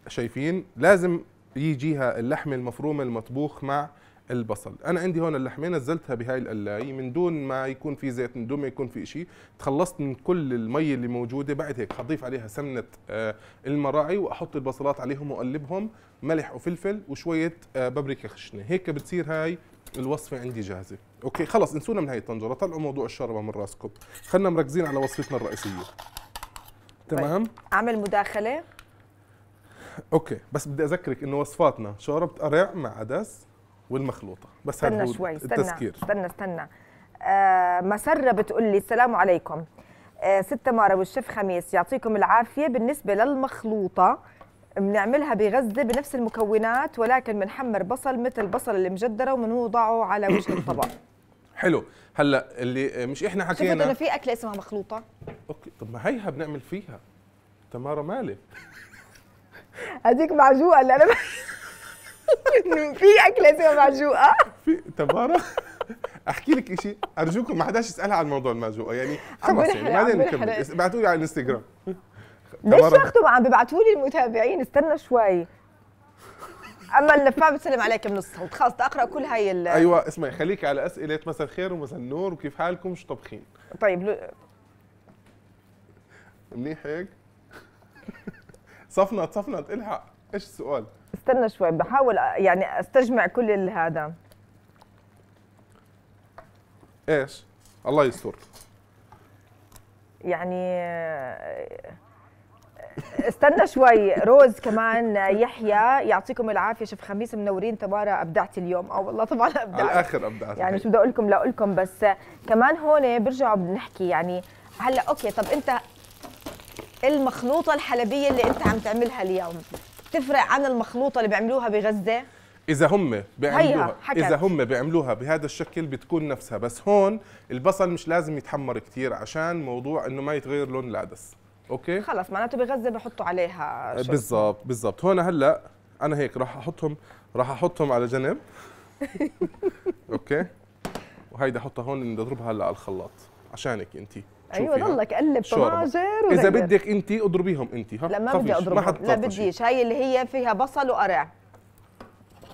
شايفين لازم يجيها اللحمه المفرومه المطبوخ مع البصل انا عندي هون اللحمه نزلتها بهاي القلايه من دون ما يكون في زيت من دون ما يكون في شيء تخلصت من كل المي اللي موجوده بعد هيك حضيف عليها سمنه آه، المراعي واحط البصلات عليهم واقلبهم ملح وفلفل وشويه آه، بابريكا خشنه هيك بتصير هاي الوصفه عندي جاهزه اوكي خلص انسونا من هاي الطنجره طلعوا موضوع الشوربه من راسكم خلينا مركزين على وصفتنا الرئيسيه طيب، تمام اعمل مداخله اوكي بس بدي اذكرك انه وصفاتنا شوربه قرع مع عدس والمخلوطه بس استنى شوي استنى التذكير. استنى استنى آه مسره بتقول لي السلام عليكم آه ست ماره والشيف خميس يعطيكم العافيه بالنسبه للمخلوطه بنعملها بغزه بنفس المكونات ولكن بنحمر بصل مثل بصل المجدره وبنوضعه على وجه الطبق حلو هلا اللي مش احنا حكينا شفت انه في اكله اسمها مخلوطه اوكي طب ما هيها بنعمل فيها تمارا مالك هذيك معجوقه اللي انا في اكله اسمها معجوقه في تبارك احكي لك شيء ارجوكم ما حداش يسالها عن موضوع المعجوقه يعني خلص يعني بعدين نكمل لي على الانستغرام ليش يخطب عم ببعثوا لي المتابعين استنى شوي اما اللفافه بتسلم عليك من الصوت خلص اقرا كل هاي ال ايوه اسمعي خليك على اسئله مساء الخير ومساء النور وكيف حالكم شو طبخين طيب ل... منيح هيك صفنت صفنت الحق ايش السؤال؟ استنى شوي بحاول يعني استجمع كل هذا ايش؟ الله يستر يعني استنى شوي روز كمان يحيى يعطيكم العافيه شوف خميس منورين تبارا ابدعت اليوم اه والله طبعا ابدعت على الاخر ابدعت يعني إيه. شو بدي اقول لكم لاقول لكم بس كمان هون برجعوا بنحكي يعني هلا اوكي طب انت إيه المخلوطه الحلبيه اللي انت عم تعملها اليوم تفرق عن المخلوطه اللي بيعملوها بغزه اذا هم بيعملوها اذا هم بيعملوها بهذا الشكل بتكون نفسها بس هون البصل مش لازم يتحمر كثير عشان موضوع انه ما يتغير لون العدس اوكي خلص معناته بغزه بحطوا عليها بالضبط بالضبط هون هلا انا هيك راح احطهم راح احطهم على جنب اوكي وهيدا احطها هون اضربها هلا على الخلاط عشانك انتي ايوه ضلك قلب طماجر اذا بدك انت اضربيهم انت ها لا ما بدي اضربهم لا بديش هاي اللي هي فيها بصل وقرع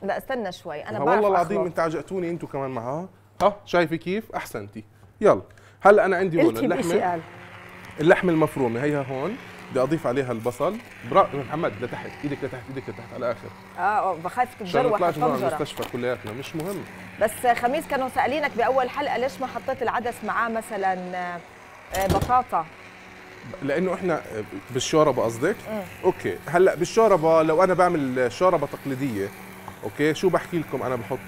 لا استنى شوي انا بعرف والله العظيم انت عجقتوني انتوا كمان معها ها شايفه كيف احسنتي يلا هلا انا عندي هون اللحمه اللحمه المفرومه هيها هون بدي اضيف عليها البصل برا محمد لتحت ايدك لتحت ايدك لتحت على الاخر اه بخاف تتجروح عشان نطلعش المستشفى كلياتنا مش مهم بس خميس كانوا سالينك باول حلقه ليش ما حطيت العدس معاه مثلا آه، بطاطا لانه احنا آه، بالشوربه قصدك اوكي هلا بالشوربه لو انا بعمل شوربه تقليديه اوكي شو بحكي لكم انا بحط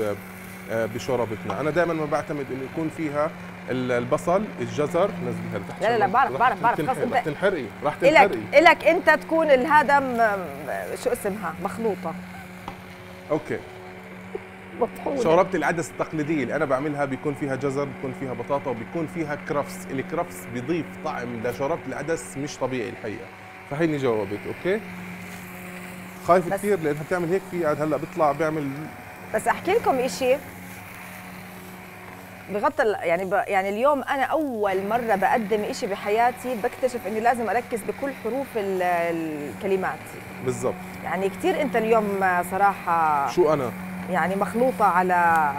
آه، بشوربتنا انا دائما ما بعتمد انه يكون فيها البصل الجزر نزليها لتحت لا لا بعرف بعرف بعرف خلص انت رح تنحرقي رح تنحرقي إلك, الك انت تكون الهدم شو اسمها مخلوطه اوكي وبطحونه شوربه العدس التقليديه اللي انا بعملها بيكون فيها جزر بيكون فيها بطاطا وبيكون فيها كرفس الكرفس بيضيف طعم لشوربه العدس مش طبيعي الحقيقه فهيني جاوبت اوكي خايف كثير لانها بتعمل هيك في هلا بيطلع بيعمل بس احكي لكم شيء بغطى يعني ب... يعني اليوم انا اول مره بقدم شيء بحياتي بكتشف اني لازم اركز بكل حروف الكلمات بالضبط يعني كثير انت اليوم صراحه شو انا يعني مخلوطه على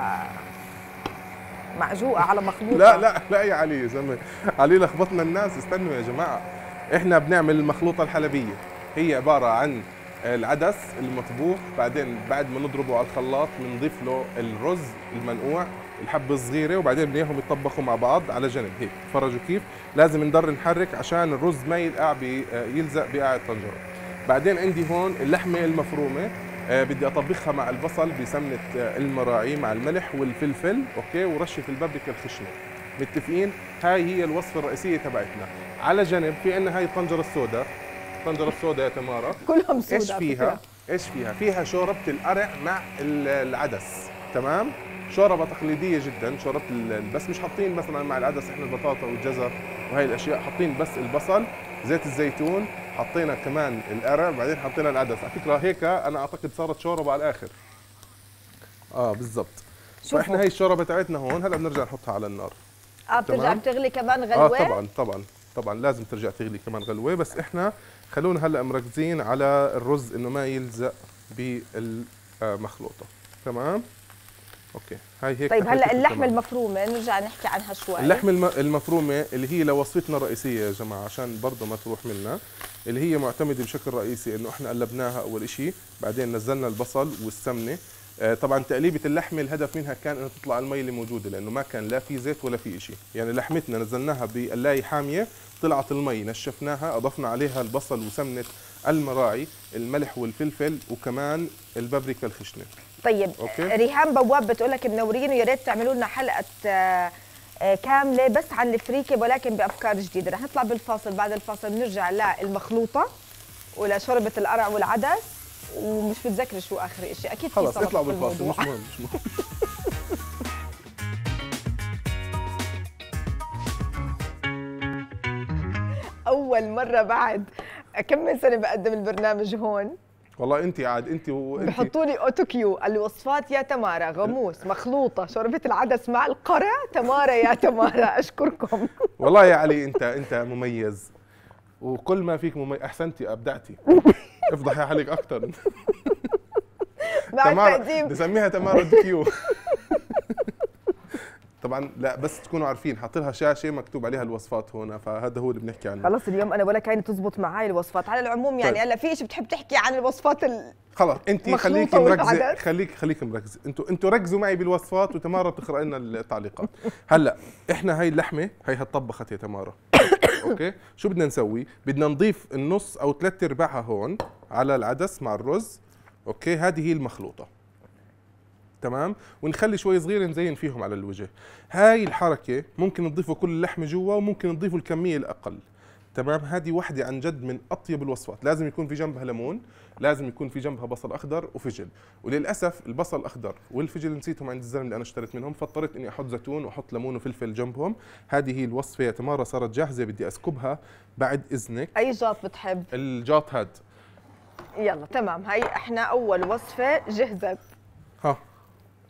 معجوقه على مخلوطه لا لا لا يا علي يا زلمه علي لخبطنا الناس استنوا يا جماعه احنا بنعمل المخلوطه الحلبيه هي عباره عن العدس المطبوخ بعدين بعد ما نضربه على الخلاط بنضيف له الرز المنقوع الحبه الصغيره وبعدين بنياهم يتطبخوا مع بعض على جنب هيك تفرجوا كيف لازم نضل نحرك عشان الرز ما يلقع يلزق بقاع الطنجره بعدين عندي هون اللحمه المفرومه آه، بدي اطبخها مع البصل بسمنه آه، المراعي مع الملح والفلفل اوكي ورشه البابريكا الخشنه متفقين هاي هي الوصفه الرئيسيه تبعتنا على جنب في عندنا هاي الطنجره السوداء الطنجره السوداء يا تمارا كلهم سوداء ايش فيها ايش فيها فيها شوربه القرع مع العدس تمام شوربه تقليديه جدا شوربه بس مش حاطين مثلا مع العدس احنا البطاطا والجزر وهي الاشياء حاطين بس البصل زيت الزيتون حطينا كمان القرع بعدين حطينا العدس على فكره هيك انا اعتقد صارت شوربه على الاخر اه بالضبط فاحنا هي الشوربه تاعتنا هون هلا بنرجع نحطها على النار اه بترجع بتغلي كمان آه، غلوه اه طبعا طبعا طبعا لازم ترجع تغلي كمان غلوه بس احنا خلونا هلا مركزين على الرز انه ما يلزق بالمخلوطه تمام اوكي هاي هيك طيب هلا اللحمه المفرومه نرجع نحكي عنها شوي اللحمه الم... المفرومه اللي هي لوصفتنا الرئيسيه يا جماعه عشان برضه ما تروح منا اللي هي معتمده بشكل رئيسي انه احنا قلبناها اول شيء بعدين نزلنا البصل والسمنه آه، طبعا تقليبه اللحمه الهدف منها كان انه تطلع المي اللي موجوده لانه ما كان لا في زيت ولا في شيء يعني لحمتنا نزلناها بقلايه حاميه طلعت المي نشفناها اضفنا عليها البصل وسمنه المراعي الملح والفلفل وكمان البابريكا الخشنه طيب أوكي. ريهام بواب بتقول لك منورين ويا ريت تعملوا لنا حلقه آه، آه، كامله بس عن الفريكه ولكن بافكار جديده رح نطلع بالفاصل بعد الفاصل بنرجع للمخلوطه ولشوربه القرع والعدس ومش متذكره شو اخر شيء اكيد خلص اطلعوا بالفاصل مش مهم مش مهم اول مره بعد كم من سنه بقدم البرنامج هون والله انت عاد انت وانت بحطوا لي اوتو كيو الوصفات يا تمارا غموس مخلوطه شوربه العدس مع القرع تمارا يا تمارا اشكركم والله يا علي انت انت مميز وكل ما فيك مميز احسنتي ابدعتي افضحي حالك اكثر مع التقديم بسميها تمارا كيو طبعا لا بس تكونوا عارفين حاط لها شاشه مكتوب عليها الوصفات هون فهذا هو اللي بنحكي عنه خلص اليوم انا ولا كانت تزبط معي الوصفات على العموم يعني طيب. هلا في شيء بتحب تحكي عن الوصفات ال... خلص انت خليكي مركزه خليك خليك مركزه انتوا انتوا ركزوا معي بالوصفات وتمارا بتقرا لنا التعليقات هلا احنا هاي اللحمه هي هتطبخت يا تمارا اوكي شو بدنا نسوي بدنا نضيف النص او ثلاث ارباعها هون على العدس مع الرز اوكي هذه هي المخلوطه تمام ونخلي شوي صغير نزين فيهم على الوجه هاي الحركه ممكن نضيفه كل اللحمه جوا وممكن نضيفوا الكميه الاقل تمام هذه وحده عن جد من اطيب الوصفات لازم يكون في جنبها ليمون لازم يكون في جنبها بصل اخضر وفجل وللاسف البصل الاخضر والفجل نسيتهم عند الزلمه اللي انا اشتريت منهم فاضطريت اني احط زيتون واحط ليمون وفلفل جنبهم هذه هي الوصفه يا تمارا صارت جاهزه بدي اسكبها بعد اذنك اي جاط بتحب الجاط هاد يلا تمام هاي احنا اول وصفه جهزت ها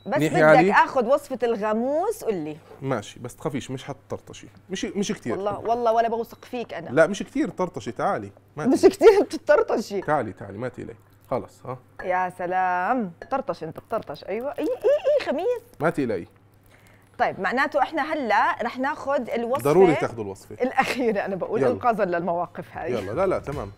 بس بدك علي. اخذ وصفه الغاموس قول لي ماشي بس تخافيش مش حتطرطشي مش مش كثير والله والله ولا بوثق فيك انا لا مش كثير طرطشي تعالي ماتي. مش كثير بتطرطشي تعالي تعالي ما تيلي خلص ها يا سلام طرطش انت بتطرطش ايوه اي اي اي خميس ما تيلي طيب معناته احنا هلا رح ناخذ الوصفه ضروري تاخذوا الوصفه الاخيره انا بقول انقاذا للمواقف هاي يلا لا لا تمام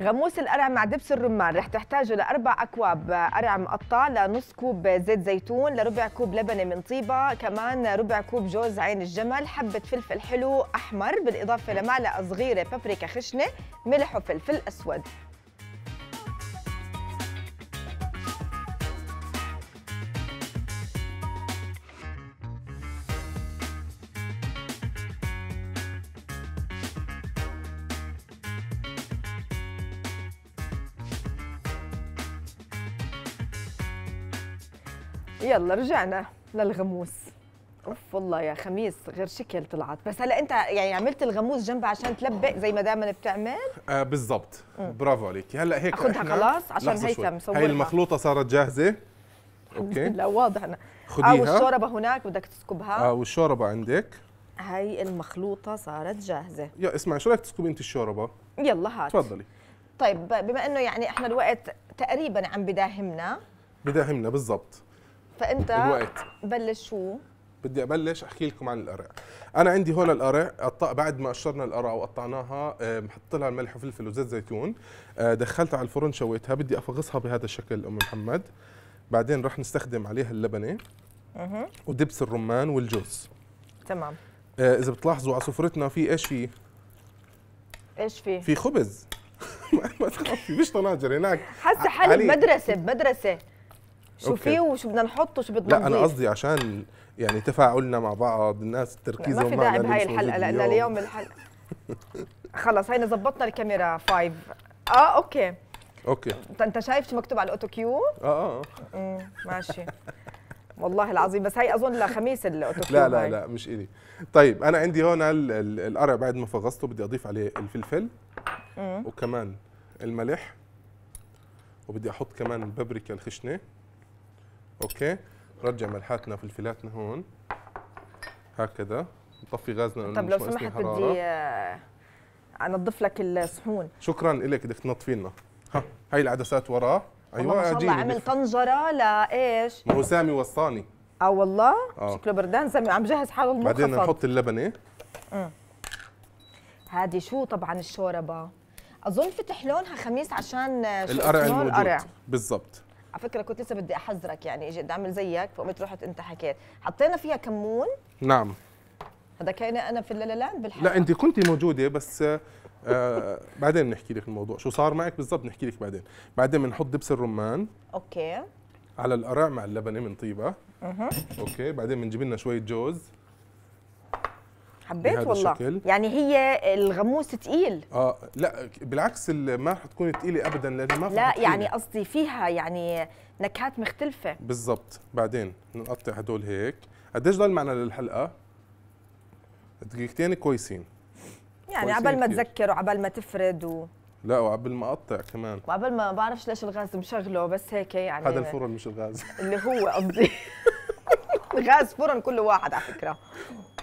غموس القرع مع دبس الرمان رح تحتاجوا لأربع أكواب قرع مقطع لنص كوب زيت زيتون لربع كوب لبنة من طيبة كمان ربع كوب جوز عين الجمل حبة فلفل حلو أحمر بالإضافة لمعلقة صغيرة بابريكا خشنة ملح وفلفل أسود يلا رجعنا للغموس اوف والله يا خميس غير شكل طلعت بس هلا انت يعني عملت الغموس جنبها عشان تلبق زي ما دائما بتعمل آه بالضبط برافو عليك هلا هيك اخذها خلاص عشان هيثم صورها هي المخلوطه صارت جاهزه اوكي لا واضح انا آه، خديها او الشوربه هناك بدك تسكبها اه والشوربه عندك هاي المخلوطه صارت جاهزه يا اسمعي شو رايك تسكبي انت الشوربه يلا هات تفضلي طيب بما انه يعني احنا الوقت تقريبا عم بداهمنا بداهمنا بالضبط فانت الوقت بلش شو بدي ابلش احكي لكم عن القرع انا عندي هون القرع بعد ما قشرنا القرع وقطعناها بنحط آه، لها الملح وفلفل وزيت زيتون آه، دخلتها على الفرن شويتها بدي افغصها بهذا الشكل ام محمد بعدين رح نستخدم عليها اللبنه اها ودبس الرمان والجوز تمام آه، اذا بتلاحظوا على سفرتنا في ايش في ايش في في خبز ما تخافي مش طناجر هناك حاسه حالي بمدرسه بمدرسه شو فيه وشو بدنا نحط وشو بدنا لا انا قصدي عشان يعني تفاعلنا مع بعض الناس التركيز ما في داعي بهاي الحلقه لان اليوم الحلقه خلص هينا زبطنا الكاميرا 5 اه اوكي اوكي انت شايف شو مكتوب على الاوتو كيو؟ اه اه, آه. ماشي والله العظيم بس هي اظن لخميس الاوتو كيو لا لا لا مش الي طيب انا عندي هون القرع بعد ما فغصته بدي اضيف عليه الفلفل وكمان الملح وبدي احط كمان البابريكا الخشنه اوكي نرجع ملحاتنا فلفلاتنا هون هكذا نطفي غازنا طب لو سمحت بدي آه، انظف لك الصحون شكرا لك بدك تنظفي لنا ها هي العدسات وراه ايوه ما شاء الله عمل طنجره لايش؟ ما هو سامي وصاني اه والله آه. شكله بردان سامي عم جهز حاله المنخفض بعدين نحط اللبنه هذه شو طبعا الشوربه اظن فتح لونها خميس عشان آه، القرع الموجود القرع بالضبط على فكره كنت لسه بدي احذرك يعني اجيت بدي اعمل زيك فقمت رحت انت حكيت حطينا فيها كمون نعم هذا كاني انا في اللالاند بالحلقه لا انت كنت موجوده بس آه, آه، بعدين بنحكي لك الموضوع شو صار معك بالضبط نحكي لك بعدين بعدين بنحط دبس الرمان اوكي على القرع مع اللبنه من طيبه اها اوكي بعدين بنجيب لنا شويه جوز حبيت والله الشكل. يعني هي الغموس تقيل اه لا بالعكس ما راح تكون تقيله ابدا لانه ما لا يعني قصدي فيها يعني نكهات مختلفه بالضبط بعدين نقطع هدول هيك قديش ضل معنا للحلقه دقيقتين كويسين يعني عبال ما تذكر وعبال ما تفرد و لا وقبل ما اقطع كمان وقبل ما بعرفش ليش الغاز مشغله بس هيك يعني هذا الفرن مش الغاز اللي هو قصدي غاز فرن كل واحد على فكره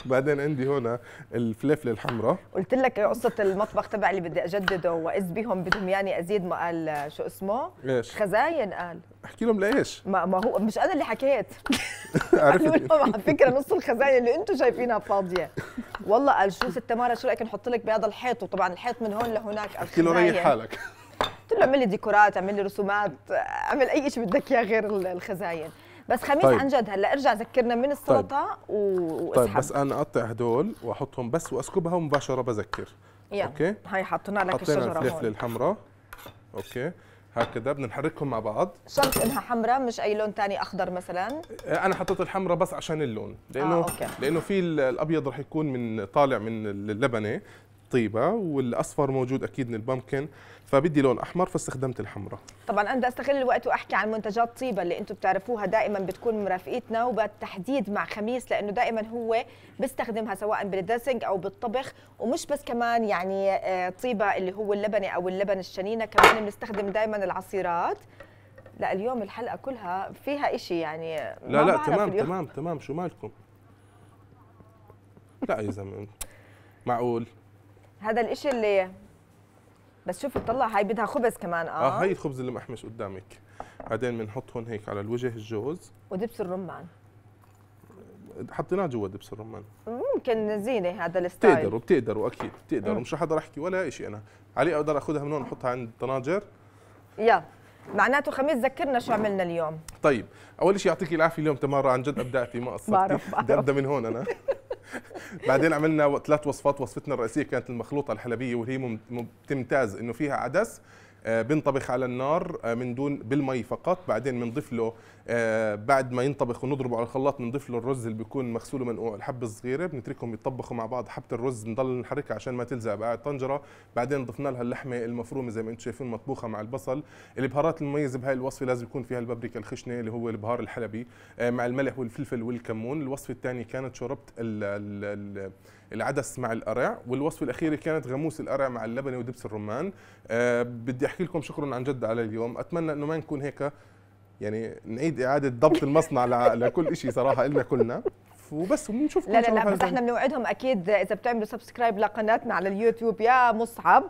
بعدين عندي هنا الفلفل الحمراء قلت لك قصه المطبخ تبعي اللي بدي اجدده واذ بهم بدهم يعني ازيد ما قال شو اسمه ايش خزاين قال احكي لهم ليش ما, ما هو مش انا اللي حكيت عرفت لهم على فكره نص الخزاين اللي انتم شايفينها فاضيه والله قال شو ست ماره شو رايك نحط لك بهذا الحيط وطبعا الحيط من هون لهناك احكي له ريح حالك قلت له اعمل لي ديكورات اعمل لي رسومات اعمل اي شيء بدك اياه غير الخزاين بس خميس طيب. عن جد هلا ارجع ذكرنا من السلطه طيب. واسحب طيب بس انا اقطع هدول واحطهم بس واسكبها مباشره بذكر يلا اوكي هاي حطينا لك الشجره حطينا الفلفله الحمراء اوكي هكذا بدنا نحركهم مع بعض شرط انها حمراء مش اي لون ثاني اخضر مثلا آه، انا حطيت الحمراء بس عشان اللون لانه آه، أوكي. لانه في الابيض رح يكون من طالع من اللبنه الطيبه والاصفر موجود اكيد من البامكن فبدي لون احمر فاستخدمت الحمراء طبعا انا بدي استغل الوقت واحكي عن منتجات طيبه اللي انتم بتعرفوها دائما بتكون مرافقتنا وبالتحديد مع خميس لانه دائما هو بيستخدمها سواء بالدرسنج او بالطبخ ومش بس كمان يعني آه، طيبه اللي هو اللبني او اللبن الشنينه كمان بنستخدم دائما العصيرات لا اليوم الحلقه كلها فيها إشي يعني لا لا تمام اليوم. تمام تمام شو مالكم لا يا زلمه معقول هذا الاشي اللي بس شوفي طلع هاي بدها خبز كمان اه اه هاي الخبز اللي محمش قدامك بعدين بنحطهم هيك على الوجه الجوز ودبس الرمان حطيناه جوا دبس الرمان ممكن زينه هذا الستايل بتقدروا بتقدروا اكيد بتقدروا مش رح اقدر احكي ولا شيء انا علي اقدر اخذها من هون احطها عند الطناجر يلا معناته خميس ذكرنا شو عملنا اليوم طيب اول شيء يعطيك العافيه اليوم تمارا عن جد ابدعتي ما قصرتي بدي ابدا من هون انا بعدين عملنا ثلاث وصفات وصفتنا الرئيسيه كانت المخلوطه الحلبيه واللي هي تمتاز انه فيها عدس آه، بنطبخ على النار آه، من دون بالمي فقط بعدين بنضيف له آه، بعد ما ينطبخ ونضربه على الخلاط بنضيف له الرز اللي بيكون مغسول ومنقوع الحبه الصغيره بنتركهم يتطبخوا مع بعض حبه الرز بنضل نحركها عشان ما تلزق بقى الطنجره بعدين ضفنا لها اللحمه المفرومه زي ما انتم شايفين مطبوخه مع البصل البهارات المميزه بهاي الوصفه لازم يكون فيها البابريكا الخشنه اللي هو البهار الحلبي مع الملح والفلفل والكمون الوصفه الثانيه كانت شوربه ال ال العدس مع القرع والوصفه الاخيره كانت غموس القرع مع اللبنه ودبس الرمان أه بدي احكي لكم شكرا عن جد على اليوم اتمنى انه ما نكون هيك يعني نعيد اعاده ضبط المصنع لكل شيء صراحه النا كلنا نشوف وبس وبنشوف لا لا لا بس احنا بنوعدهم اكيد اذا بتعملوا سبسكرايب لقناتنا على اليوتيوب يا مصعب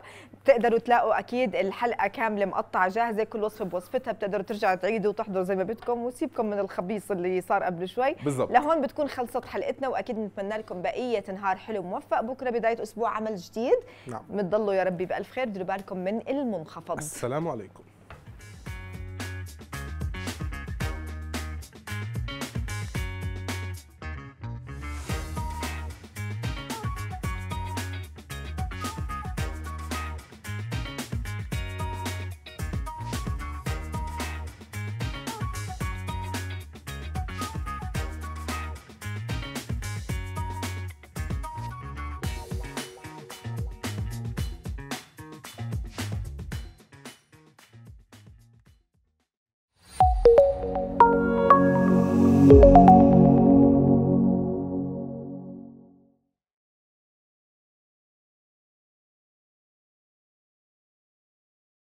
بتقدروا تلاقوا اكيد الحلقه كامله مقطعه جاهزه كل وصفه بوصفتها بتقدروا ترجعوا تعيدوا وتحضروا زي ما بدكم وسيبكم من الخبيص اللي صار قبل شوي بالزبط. لهون بتكون خلصت حلقتنا واكيد بنتمنى لكم بقيه نهار حلو موفق بكره بدايه اسبوع عمل جديد نعم بتضلوا يا ربي بالف خير ديروا بالكم من المنخفض السلام عليكم